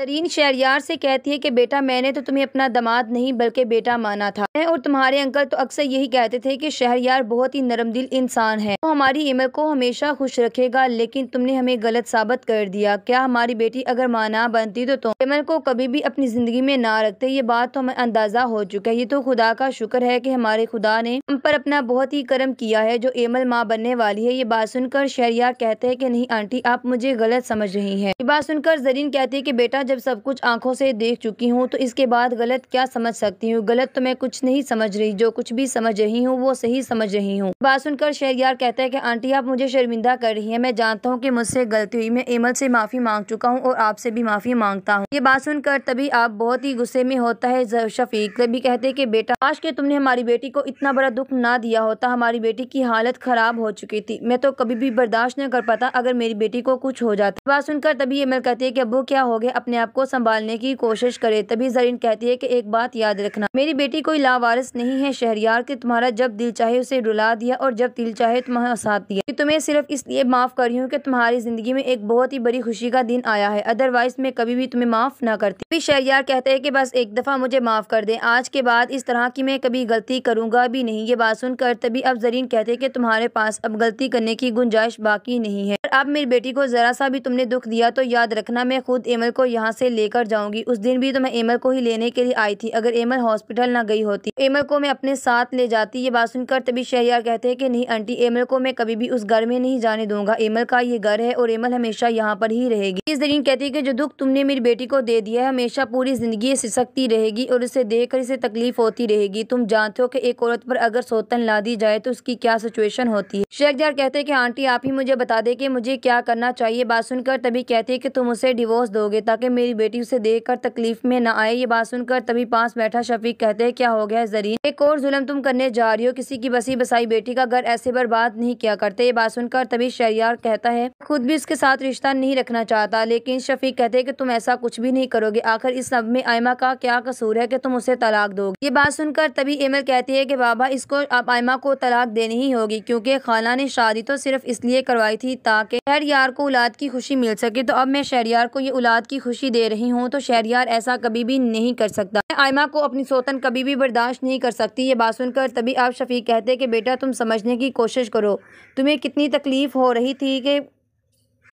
तरीन शहरियार से कहती है कि बेटा मैंने तो तुम्हें अपना दामाद नहीं बल्कि बेटा माना था मैं और तुम्हारे अंकल तो अक्सर यही कहते थे कि शहरियार बहुत ही नरम दिल इंसान है तो हमारी इमर को हमेशा खुश रखेगा लेकिन तुमने हमें गलत साबित कर दिया क्या हमारी बेटी अगर माँ ना बनती तो तुम इमर को कभी भी अपनी ज़िंदगी में ना रखते ये बात तो हमें अंदाज़ा हो चुका है ये तो खुदा का शुक्र है की हमारे खुदा ने हम पर अपना बहुत ही कर्म किया है जो एमल माँ बनने वाली है ये बात सुनकर शहरियार कहते हैं की नहीं आंटी आप मुझे गलत समझ रही है ये बात सुनकर जरीन कहती है की बेटा जब सब कुछ आंखों से देख चुकी हूँ तो इसके बाद गलत क्या समझ सकती हूँ गलत तो मैं कुछ नहीं समझ रही जो कुछ भी समझ रही हूँ वो सही समझ रही हूँ बात सुनकर शहरियार कहते हैं कि आंटी आप मुझे शर्मिंदा कर रही है मैं जानता हूँ कि मुझसे गलती हुई मैं एमल से माफ़ी मांग चुका हूँ और आपसे भी माफ़ी मांगता हूँ ये बात सुनकर तभी आप बहुत ही गुस्से में होता है शफीक तभी कहते की बेटा आज के तुमने हमारी बेटी को इतना बड़ा दुख ना दिया होता हमारी बेटी की हालत ख़राब हो चुकी थी मैं तो कभी भी बर्दाश्त नहीं कर पाता अगर मेरी बेटी को कुछ हो जाता बात सुनकर तभी एमल कहती है की अबू क्या हो गया अपने अपने आप को संभालने की कोशिश करे तभी जरीन कहती है कि एक बात याद रखना मेरी बेटी कोई लावारिस नहीं है शहरियार कि तुम्हारा जब दिल चाहे उसे रुला दिया और जब दिल चाहे तुम्हें साथ दिया तुम्हें सिर्फ इसलिए माफ़ कर रही हूँ की तुम्हारी ज़िंदगी में एक बहुत ही बड़ी खुशी का दिन आया है अदरवाइज मैं कभी भी तुम्हें माफ़ न करती फिर शहरियार कहते हैं की बस एक दफ़ा मुझे माफ़ कर दे आज के बाद इस तरह की मैं कभी गलती करूंगा भी नहीं ये बात सुनकर तभी अब जरीन कहते हैं कि तुम्हारे पास अब गलती करने की गुंजाइश बाकी नहीं है अब मेरी बेटी को ज़रा सा भी तुमने दुख दिया तो याद रखना मैं खुद एमल को यहाँ यहाँ से लेकर जाऊंगी उस दिन भी तो मैं एमर को ही लेने के लिए आई थी अगर एमर हॉस्पिटल ना गई होती एमर को मैं अपने साथ ले जाती ये बात सुनकर तभी शहरियार कहते हैं कि नहीं आंटी एमर को मैं कभी भी उस घर में नहीं जाने दूंगा एमर का ये घर है और एमर हमेशा यहाँ पर ही रहेगी इस दिन कहती है की जो दुख तुमने मेरी बेटी को दे दिया है हमेशा पूरी जिंदगी सिसकती रहेगी और उसे देख कर इसे तकलीफ होती रहेगी तुम जानते हो की एक औरत पर अगर सोतन ला दी जाए तो उसकी क्या सिचुएशन होती है शेखजार कहते हैं की आंटी आप ही मुझे बता दे की मुझे क्या करना चाहिए बात सुनकर तभी कहती है की तुम उसे डिवोर्स दोगे ताकि मेरी बेटी उसे देखकर तकलीफ में न आए ये बात सुनकर तभी पास बैठा शफीक कहते हैं क्या हो गया है जरीन एक और जुलम तुम करने जा रही हो किसी की बसी बसाई बेटी का घर ऐसे बर्बाद नहीं किया करते ये बात सुनकर तभी शहरियार कहता है खुद भी इसके साथ रिश्ता नहीं रखना चाहता लेकिन शफीक कहते है की तुम ऐसा कुछ भी नहीं करोगे आखिर इस सब में आयमा का क्या कसूर है की तुम उसे तलाक दोगे ये बात सुनकर तभी एमल कहती है की बाबा इसको अब आयमा को तलाक देनी ही होगी क्यूँकी खाना ने शादी तो सिर्फ इसलिए करवाई थी ताकि शहरियार को औलाद की खुशी मिल सके तो अब मैं शहरियार को ये औलाद की खुशी खुशी दे रही हूँ तो शहरियार ऐसा कभी भी नहीं कर सकता मैं आयमा को अपनी सोतन कभी भी बर्दाश्त नहीं कर सकती ये बात सुनकर तभी आप शफीक कहते कि बेटा तुम समझने की कोशिश करो तुम्हें कितनी तकलीफ़ हो रही थी कि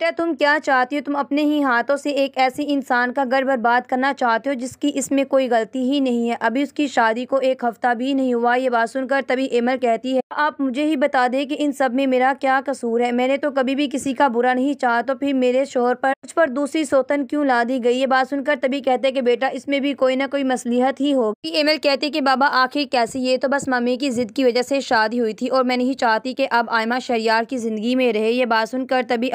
बेटा तुम क्या चाहती हो तुम अपने ही हाथों से एक ऐसे इंसान का घर बर्बाद करना चाहते हो जिसकी इसमें कोई गलती ही नहीं है अभी उसकी शादी को एक हफ्ता भी नहीं हुआ ये बात सुनकर तभी एमर कहती है आप मुझे ही बता दें कि इन सब में मेरा क्या कसूर है मैंने तो कभी भी किसी का बुरा नहीं चाह तो फिर मेरे शोहर पर मुझ पर दूसरी सोतन क्यों ला दी गई ये बात सुनकर तभी कहते कि बेटा इसमें भी कोई ना कोई मसलिहत ही होगी एमर कहते कि बाबा आखिर कैसी ये तो बस मम्मी की जिद की वजह से शादी हुई थी और मैं नहीं चाहती की अब आयमा शरियार की जिंदगी में रहे ये बात सुनकर तभी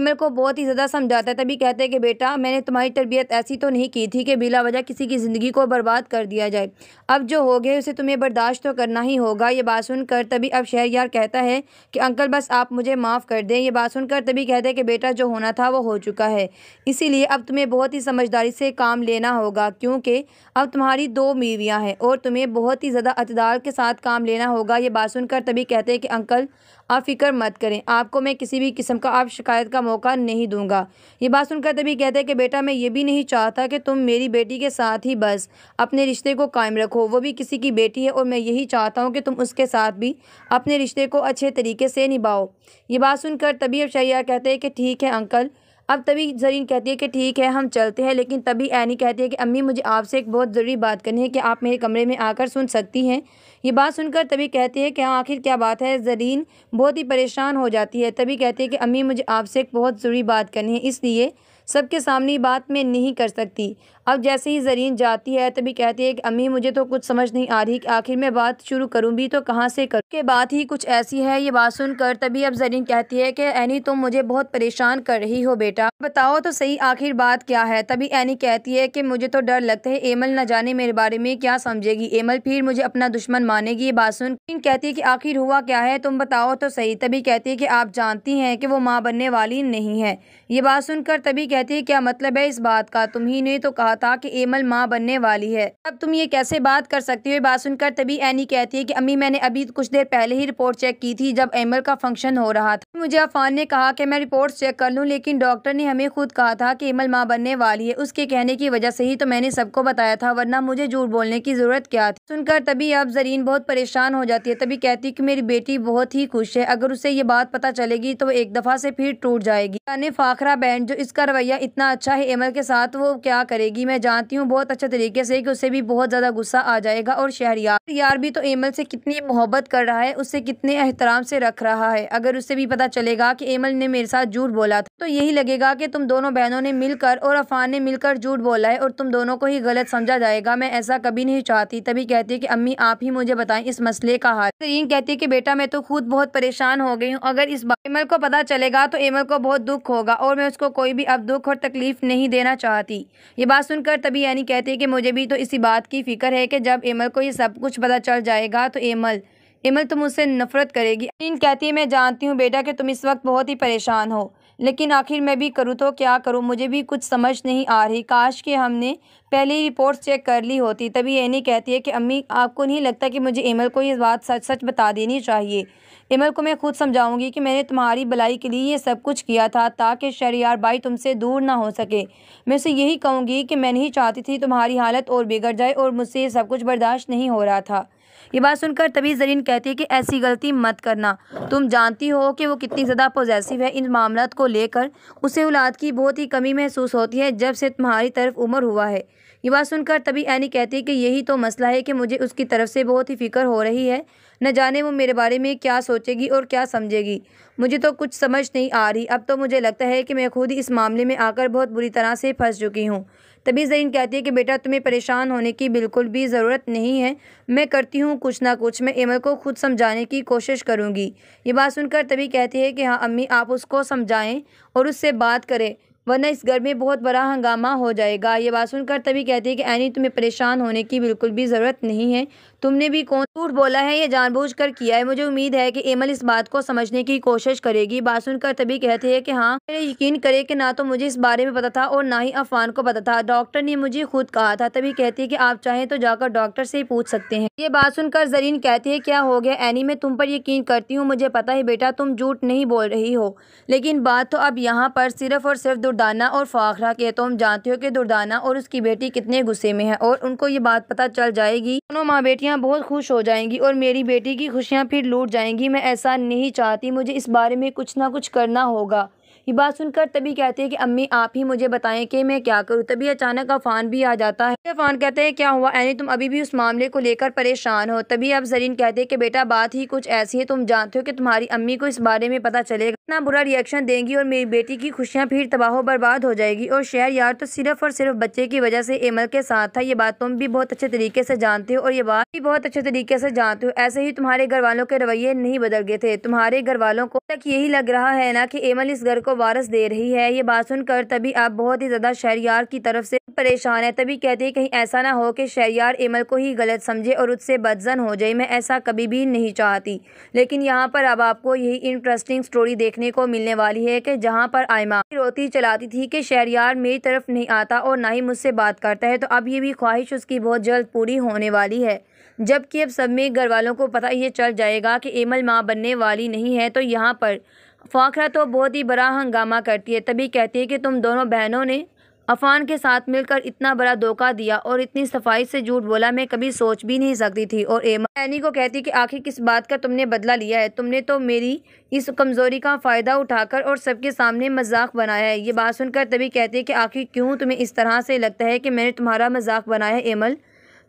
अमर को बहुत ही ज़्यादा समझाता है तभी कहते हैं कि बेटा मैंने तुम्हारी तरबियत ऐसी तो नहीं की थी कि बिला वजह किसी की ज़िंदगी को बर्बाद कर दिया जाए अब जो हो गए उसे तुम्हें बर्दाश्त तो करना ही होगा ये बात सुनकर तभी अब शहर यार कहता है कि अंकल बस आप मुझे माफ़ कर दें यह बात सुनकर तभी कहते हैं कि बेटा जो होना था वो हो चुका है इसीलिए अब तुम्हें बहुत ही समझदारी से काम लेना होगा क्योंकि अब तुम्हारी दो बीवियाँ हैं और तुम्हें बहुत ही ज़्यादा अतदार के साथ काम लेना होगा ये बात सुनकर तभी कहते हैं कि अंकल आप फिक्र मत करें आपको मैं किसी भी किस्म का आप शिकायत का मौका नहीं दूंगा ये बात सुनकर तभी कहते हैं कि बेटा मैं ये भी नहीं चाहता कि तुम मेरी बेटी के साथ ही बस अपने रिश्ते को कायम रखो वो भी किसी की बेटी है और मैं यही चाहता हूँ कि तुम उसके साथ भी अपने रिश्ते को अच्छे तरीके से निभाओ ये बात सुनकर तभी अब शैया कहते हैं कि ठीक है अंकल अब तभी जरीन कहती है कि ठीक है हम चलते हैं लेकिन तभी ऐनी कहती है कि अम्मी मुझे आपसे एक बहुत ज़रूरी बात करनी है कि आप मेरे कमरे में आकर सुन सकती हैं ये बात सुनकर तभी कहती है कि हाँ आखिर क्या बात है जरीन बहुत ही परेशान हो जाती है तभी कहती है कि अम्मी मुझे आपसे एक बहुत ज़रूरी बात करनी है इसलिए सबके सामने बात मैं नहीं कर सकती अब जैसे ही जरीन जाती है तभी कहती है कि अम्मी मुझे तो कुछ समझ नहीं आ रही कि आखिर मैं बात शुरू करूं भी तो कहाँ से करूँ के बात ही कुछ ऐसी है ये बात सुनकर तभी अब जरीन कहती है कि एनी तुम मुझे बहुत परेशान कर रही हो बेटा बताओ तो सही आखिर बात क्या है तभी एनी कहती है कि मुझे तो डर लगता है एमल न जाने मेरे बारे में क्या समझेगी एमल फिर मुझे अपना दुश्मन मानेगी ये बात सुन कहती है कि आखिर हुआ क्या है तुम बताओ तो सही तभी कहती है कि आप जानती हैं कि वो माँ बनने वाली नहीं है ये बात सुनकर तभी कहती है क्या मतलब है इस बात का तुम ही ने तो कहा था कि एमल माँ बनने वाली है अब तुम ये कैसे बात कर सकती हो ये बात सुनकर तभी एनी कहती है कि अम्मी मैंने अभी कुछ देर पहले ही रिपोर्ट चेक की थी जब एमल का फंक्शन हो रहा था मुझे अफान ने कहा कि मैं रिपोर्ट चेक कर लूँ लेकिन डॉक्टर ने हमें खुद कहा था कि एमल माँ बनने वाली है उसके कहने की वजह से ही तो मैंने सबको बताया था वरना मुझे झूठ बोलने की जरूरत क्या थी सुनकर तभी अब जरीन मीन बहुत परेशान हो जाती है तभी कहती है कि मेरी बेटी बहुत ही खुश है अगर उसे ये बात पता चलेगी तो वो एक दफ़ा से फिर टूट जाएगी यानी फाखरा बहन जो इसका रवैया इतना अच्छा है एमल के साथ वो क्या करेगी मैं जानती हूँ बहुत अच्छे तरीके से कि उसे भी बहुत ज़्यादा गुस्सा आ जाएगा और शहरियार यार भी तो एमल से कितनी मोहब्बत कर रहा है उसे कितने एहतराम से रख रहा है अगर उसे भी पता चलेगा कि एमल ने मेरे साथ झूठ बोला था तो यही लगेगा कि तुम दोनों बहनों ने मिलकर और अफान ने मिलकर झूठ बोला है और तुम दोनों को ही गलत समझा जाएगा मैं ऐसा कभी नहीं चाहती तभी कहती है कि अम्मी आप ही मुझे मुझे बताएं इस मसले का हाल तरीन कहती है कि बेटा मैं तो खुद बहुत परेशान हो गई हूँ अगर इस बात एमल को पता चलेगा तो एमल को बहुत दुख होगा और मैं उसको कोई भी अब दुख और तकलीफ नहीं देना चाहती ये बात सुनकर तभी यानी कहती है कि मुझे भी तो इसी बात की फिक्र है कि जब एमल को ये सब कुछ पता चल जाएगा तो एमल एमल तुम तो उससे नफरत करेगी तरीन कहती है मैं जानती हूँ बेटा कि तुम इस वक्त बहुत ही परेशान हो लेकिन आखिर मैं भी करूँ तो क्या करूँ मुझे भी कुछ समझ नहीं आ रही काश कि हमने पहले ही रिपोर्ट चेक कर ली होती तभी एनी कहती है कि अम्मी आपको नहीं लगता कि मुझे एमल को ये बात सच सच बता देनी चाहिए एमल को मैं खुद समझाऊंगी कि मैंने तुम्हारी भलाई के लिए ये सब कुछ किया था ताकि शरियार भाई तुमसे दूर ना हो सके मैं उसे यही कहूँगी कि मैं नहीं चाहती थी तुम्हारी हालत और बिगड़ जाए और मुझसे ये सब कुछ बर्दाश्त नहीं हो रहा था ये बात सुनकर तभी जरीन कहती है कि ऐसी गलती मत करना तुम जानती हो कि वो कितनी ज़्यादा पॉजिटिव है इन मामला को लेकर उसे औलाद की बहुत ही कमी महसूस होती है जब से तुम्हारी तरफ उम्र हुआ है ये बात सुनकर तभी ऐनी कहती है कि यही तो मसला है कि मुझे उसकी तरफ से बहुत ही फ़िक्र हो रही है न जाने वो मेरे बारे में क्या सोचेगी और क्या समझेगी मुझे तो कुछ समझ नहीं आ रही अब तो मुझे लगता है कि मैं खुद इस मामले में आकर बहुत बुरी तरह से फंस चुकी हूँ तभी जहीन कहती है कि बेटा तुम्हें परेशान होने की बिल्कुल भी ज़रूरत नहीं है मैं करती हूँ कुछ ना कुछ मैं एमल को खुद समझाने की कोशिश करूँगी ये बात सुनकर तभी कहती है कि हाँ अम्मी आप उसको समझाएँ और उससे बात करें वरना इस घर में बहुत बड़ा हंगामा हो जाएगा ये बात सुनकर तभी कहती है कि ऐनी तुम्हें परेशान होने की बिल्कुल भी ज़रूरत नहीं है तुमने भी कौन झूठ बोला है ये जानबूझकर किया है मुझे उम्मीद है कि एमल इस बात को समझने की कोशिश करेगी बात सुनकर तभी कहती है कि हाँ मेरे यकीन करे कि ना तो मुझे इस बारे में पता था और ना ही अफान को पता था डॉक्टर ने मुझे खुद कहा था तभी कहती है कि आप चाहें तो जाकर डॉक्टर से ही पूछ सकते हैं ये बात सुनकर जरीन कहती है क्या हो गया एनी मैं तुम पर यकीन करती हूँ मुझे पता है बेटा तुम झूठ नहीं बोल रही हो लेकिन बात तो अब यहाँ पर सिर्फ और सिर्फ दुर्दाना और फ़ाखरा के तुम तो जानते हो कि दुर्दाना और उसकी बेटी कितने गुस्से में है और उनको ये बात पता चल जाएगी दोनों माँ बेटियाँ बहुत खुश हो जाएंगी और मेरी बेटी की खुशियाँ फिर लूट जाएंगी मैं ऐसा नहीं चाहती मुझे इस बारे में कुछ ना कुछ करना होगा ये बात सुनकर तभी कहते हैं कि अम्मी आप ही मुझे बताएं कि मैं क्या करूं तभी अचानक अफान भी आ जाता है अफान कहते हैं क्या हुआ यानी तुम अभी भी उस मामले को लेकर परेशान हो तभी अब जरीन कहते हैं कि बेटा बात ही कुछ ऐसी है तुम जानते हो कि तुम्हारी अम्मी को इस बारे में पता चलेगा इतना बुरा रिएक्शन देंगी और मेरी बेटी की खुशियाँ फिर तबाह बर्बाद हो जाएगी और शहर यार तो सिर्फ और सिर्फ बच्चे की वजह से एमल के साथ था ये बात तुम भी बहुत अच्छे तरीके से जानते हो और ये बात भी बहुत अच्छे तरीके से जानते हो ऐसे ही तुम्हारे घर वालों के रवैये नहीं बदल गए थे तुम्हारे घर वालों को तक यही लग रहा है ना कि एमल इस घर को वारस दे रही है ये बात सुनकर तभी आप बहुत ही ज्यादा शहर की तरफ से परेशान है तभी कहती है कहीं ऐसा ना हो कि शहरियार एमल को ही गलत समझे और उससे बदजन हो जाए मैं ऐसा कभी भी नहीं चाहती लेकिन यहाँ पर अब आपको यही इंटरेस्टिंग स्टोरी देखने को मिलने वाली है कि जहाँ पर आयमा रोती चलाती थी कि शहरियार मेरी तरफ नहीं आता और ना ही मुझसे बात करता है तो अब ये भी ख्वाहिश उसकी बहुत जल्द पूरी होने वाली है जबकि अब सब में घर वालों को पता ये चल जाएगा कि एमल माँ बनने वाली नहीं है तो यहाँ पर फाखरा तो बहुत ही बड़ा हंगामा करती है तभी कहती है कि तुम दोनों बहनों ने अफान के साथ मिलकर इतना बड़ा धोखा दिया और इतनी सफाई से झूठ बोला मैं कभी सोच भी नहीं सकती थी और एमा एनी को कहती कि आखिर किस बात का तुमने बदला लिया है तुमने तो मेरी इस कमज़ोरी का फ़ायदा उठाकर और सबके सामने मजाक बनाया है ये बात सुनकर तभी कहती है कि आखिर क्यों तुम्हें इस तरह से लगता है कि मैंने तुम्हारा मजाक बनाया है एमल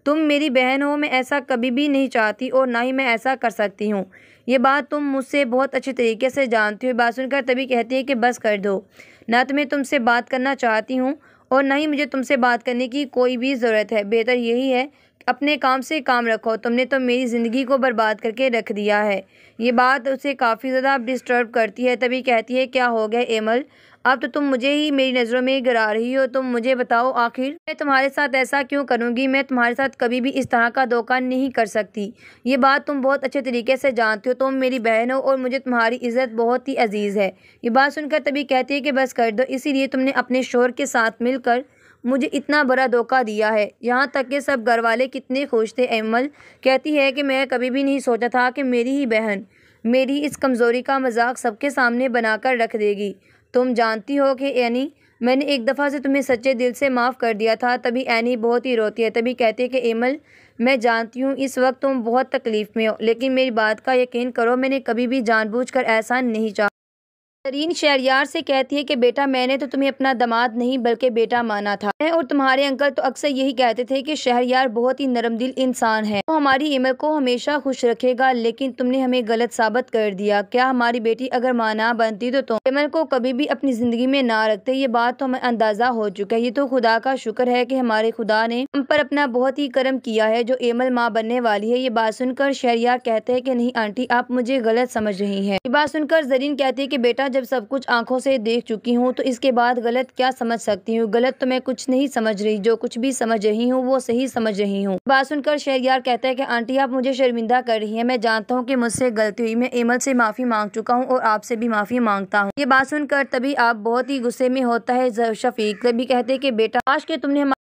तुम मेरी बहन हो मैं ऐसा कभी भी नहीं चाहती और ना ही मैं ऐसा कर सकती हूँ ये बात तुम मुझसे बहुत अच्छे तरीके से जानती हो बात सुनकर तभी कहती है कि बस कर दो ना तो मैं तुमसे बात करना चाहती हूँ और ना ही मुझे तुमसे बात करने की कोई भी ज़रूरत है बेहतर यही है अपने काम से काम रखो तुमने तो मेरी ज़िंदगी को बर्बाद करके रख दिया है ये बात उसे काफ़ी ज़्यादा डिस्टर्ब करती है तभी कहती है क्या हो गया एमल अब तो तुम मुझे ही मेरी नज़रों में गिरा रही हो तुम मुझे बताओ आखिर मैं तुम्हारे साथ ऐसा क्यों करूँगी मैं तुम्हारे साथ कभी भी इस तरह का धोखा नहीं कर सकती ये बात तुम बहुत अच्छे तरीके से जानते हो तुम मेरी बहन हो और मुझे तुम्हारी इज्जत बहुत ही अजीज़ है ये बात सुनकर तभी कहती है कि बस कर दो इसीलिए तुमने अपने शोर के साथ मिलकर मुझे इतना बड़ा धोखा दिया है यहाँ तक कि सब घर वाले कितने खुश थे अमल कहती है कि मैं कभी भी नहीं सोचा था कि मेरी ही बहन मेरी इस कमज़ोरी का मजाक सबके सामने बनाकर रख देगी तुम जानती हो कि एनी मैंने एक दफ़ा से तुम्हें सच्चे दिल से माफ़ कर दिया था तभी एनी बहुत ही रोती है तभी कहती है कि एमल मैं जानती हूँ इस वक्त तुम बहुत तकलीफ़ में हो लेकिन मेरी बात का यकीन करो मैंने कभी भी जानबूझकर एहसान नहीं चाहा तरीन शहरियार से कहती है कि बेटा मैंने तो तुम्हें अपना दामाद नहीं बल्कि बेटा माना था मैं और तुम्हारे अंकल तो अक्सर यही कहते थे कि शहरियार बहुत ही नरम दिल इंसान है तो हमारी इमर को हमेशा खुश रखेगा लेकिन तुमने हमें गलत साबित कर दिया क्या हमारी बेटी अगर माँ बनती तो तुम इमर को कभी भी अपनी ज़िंदगी में ना रखते ये बात तो हमें अंदाज़ा हो चुका है ये तो खुदा का शुक्र है की हमारे खुदा ने हम पर अपना बहुत ही कर्म किया है जो एमल माँ बनने वाली है ये बात सुनकर शहरियार कहते हैं की नहीं आंटी आप मुझे गलत समझ रही है ये बात सुनकर जरीन कहती है की बेटा जब सब कुछ आंखों से देख चुकी हूँ तो इसके बाद गलत क्या समझ सकती हूँ गलत तो मैं कुछ नहीं समझ रही जो कुछ भी समझ रही हूँ वो सही समझ रही हूँ बात सुनकर यार कहते हैं कि आंटी आप मुझे शर्मिंदा कर रही है मैं जानता हूँ कि मुझसे गलती हुई मैं एमल से माफ़ी मांग चुका हूँ और आपसे भी माफ़ी मांगता हूँ ये बात सुनकर तभी आप बहुत ही गुस्से में होता है शफीक तभी कहते कि बेटा आज के तुमने